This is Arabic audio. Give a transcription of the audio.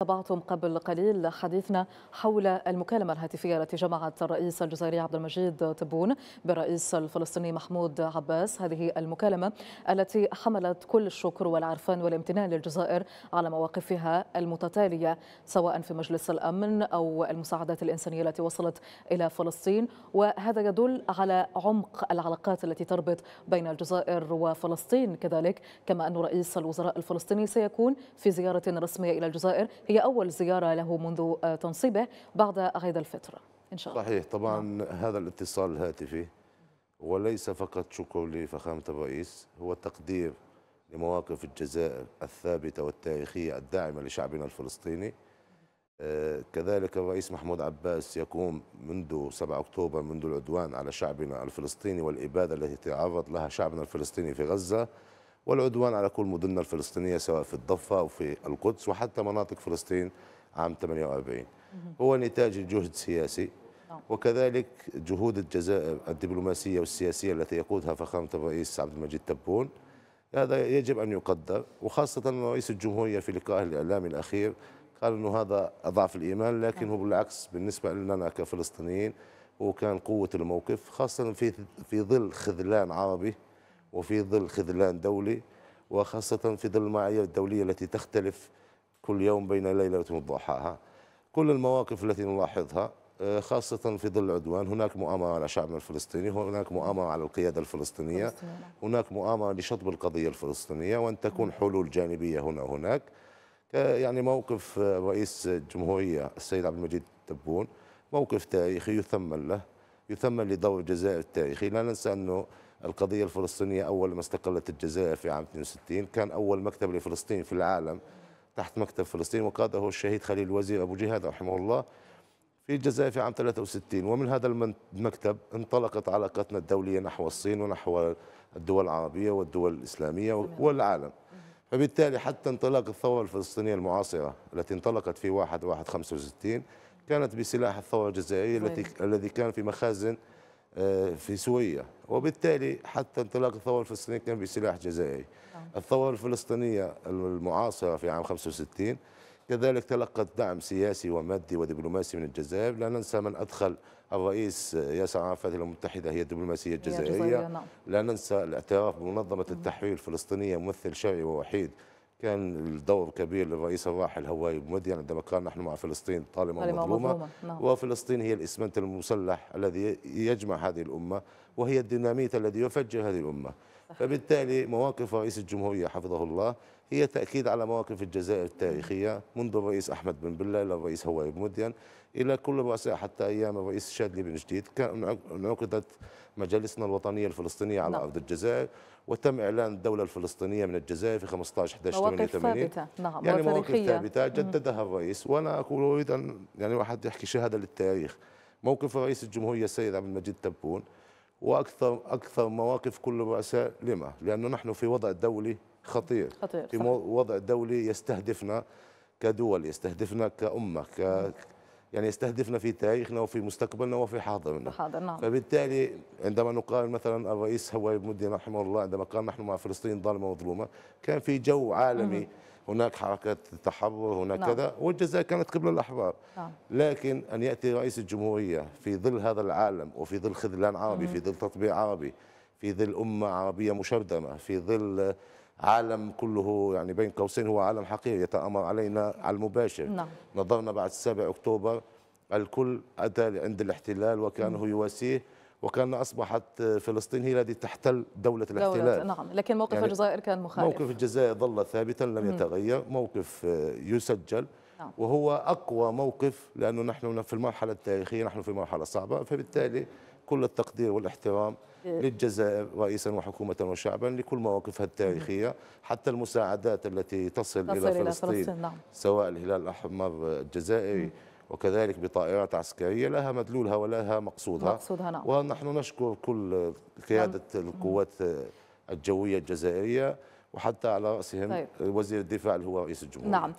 تابعتم قبل قليل حديثنا حول المكالمة الهاتفية التي جمعت الرئيس الجزائري عبد المجيد تبون بالرئيس الفلسطيني محمود عباس هذه المكالمة التي حملت كل الشكر والعرفان والامتنان للجزائر على مواقفها المتتالية سواء في مجلس الأمن أو المساعدات الإنسانية التي وصلت إلى فلسطين وهذا يدل على عمق العلاقات التي تربط بين الجزائر وفلسطين كذلك كما أن رئيس الوزراء الفلسطيني سيكون في زيارة رسمية إلى الجزائر هي أول زيارة له منذ آه، تنصيبه بعد عيد الفطر إن شاء الله صحيح طبعا نعم. هذا الاتصال الهاتفي وليس فقط شكر لفخامة الرئيس هو تقدير لمواقف الجزائر الثابتة والتاريخية الداعمة لشعبنا الفلسطيني آه، كذلك الرئيس محمود عباس يقوم منذ 7 أكتوبر منذ العدوان على شعبنا الفلسطيني والإبادة التي تعرض لها شعبنا الفلسطيني في غزة والعدوان على كل مدننا الفلسطينية سواء في الضفة أو في القدس وحتى مناطق فلسطين عام 48 هو نتاج الجهد السياسي نعم. وكذلك جهود الجزائر الدبلوماسية والسياسية التي يقودها فخامة الرئيس عبد المجيد تبون هذا يجب أن يقدر وخاصة أن رئيس الجمهورية في لقائه الإعلامي الأخير قال أنه هذا ضعف الإيمان لكن هو بالعكس بالنسبة لنا كفلسطينيين وكان قوة الموقف خاصة في في ظل خذلان عربي وفي ظل خذلان دولي وخاصة في ظل المعايير الدولية التي تختلف كل يوم بين ليلة وضحاها كل المواقف التي نلاحظها آه، خاصة في ظل العدوان هناك مؤامرة على شعبنا الفلسطيني هناك مؤامرة على القيادة الفلسطينية هناك مؤامرة لشطب القضية الفلسطينية وأن تكون حلول جانبية هنا وهناك يعني موقف آه، رئيس الجمهورية السيد عبد المجيد تبون موقف تاريخي يثمن له يثمن لدور الجزائر التاريخي لا ننسى أنه القضية الفلسطينية أول ما استقلت الجزائر في عام 62 كان أول مكتب لفلسطين في العالم تحت مكتب فلسطين وقاده الشهيد خليل الوزير أبو جهاد رحمه الله في الجزائر في عام 63 ومن هذا المكتب انطلقت علاقتنا الدولية نحو الصين ونحو الدول العربية والدول الإسلامية والعالم فبالتالي حتى انطلاق الثورة الفلسطينية المعاصرة التي انطلقت في 1 1 65 كانت بسلاح الثورة الجزائرية التي الذي كان في مخازن في سوريا وبالتالي حتى انطلاق الثوره الفلسطينيه كان بسلاح جزائري نعم. الثوره الفلسطينيه المعاصره في عام 65 كذلك تلقت دعم سياسي ومادي ودبلوماسي من الجزائر لا ننسى من أدخل الرئيس ياسر عرفات المتحدة هي الدبلوماسية الجزائرية نعم. لا ننسى الاعتراف بمنظمة نعم. التحرير الفلسطينية ممثل شرعي ووحيد كان الدور كبير للرئيس الراحل هواي بمدين يعني عندما كان نحن مع فلسطين طالما, مظلومة, مظلومة. نعم. وفلسطين هي الإسمنت المسلح الذي يجمع هذه الأمة وهي الديناميت الذي يفجر هذه الأمة فبالتالي مواقف رئيس الجمهورية حفظه الله هي تأكيد على مواقف الجزائر التاريخية منذ الرئيس أحمد بن بلة إلى الرئيس هواي بمدين إلى كل الرؤساء حتى أيام الرئيس شادلي بن جديد كان انعقدت مجالسنا الوطنية الفلسطينية على نعم. أرض الجزائر وتم إعلان الدولة الفلسطينية من الجزائر في 15 11 مواقف ثابتة نعم يعني مواقف ثابتة جددها الرئيس وأنا أقول أريد أن يعني واحد يحكي شهادة للتاريخ موقف رئيس الجمهورية السيد عبد المجيد تبون واكثر اكثر مواقف كل الرؤساء لما؟ لانه نحن في وضع دولي خطير خطير في صح. وضع دولي يستهدفنا كدول يستهدفنا كامه ك يعني يستهدفنا في تاريخنا وفي مستقبلنا وفي حاضرنا حاضر نعم فبالتالي عندما نقارن مثلا الرئيس هواي بمدين رحمه الله عندما قال نحن مع فلسطين ظالمه مظلومه كان في جو عالمي مم. هناك حركات تحرر هناك نعم. كذا والجزائر كانت قبل الأحبار نعم. لكن أن يأتي رئيس الجمهورية في ظل هذا العالم وفي ظل خذلان عربي في ظل تطبيع عربي في ظل أمة عربية مشردمة في ظل عالم كله يعني بين قوسين هو عالم حقيقي يتآمر علينا على المباشر نعم. نظرنا بعد 7 أكتوبر الكل أتى عند الاحتلال وكأنه يواسيه وكان أصبحت فلسطين هي التي تحتل دولة الاحتلال دولة. نعم لكن موقف يعني الجزائر كان مخالف موقف الجزائر ظل ثابتا لم يتغير موقف يسجل نعم. وهو أقوى موقف لأنه نحن في المرحلة التاريخية نحن في مرحلة صعبة فبالتالي كل التقدير والاحترام إيه. للجزائر رئيسا وحكومة وشعبا لكل مواقفها التاريخية حتى المساعدات التي تصل, تصل إلى فلسطين, إلى فلسطين نعم. سواء الهلال الأحمر الجزائري وكذلك بطائرات عسكرية لها مدلولها ولها مقصودها, مقصودها نعم. ونحن نشكر كل قيادة نعم. القوات الجوية الجزائرية وحتى على رأسهم طيب. وزير الدفاع اللي هو رئيس الجمهورية نعم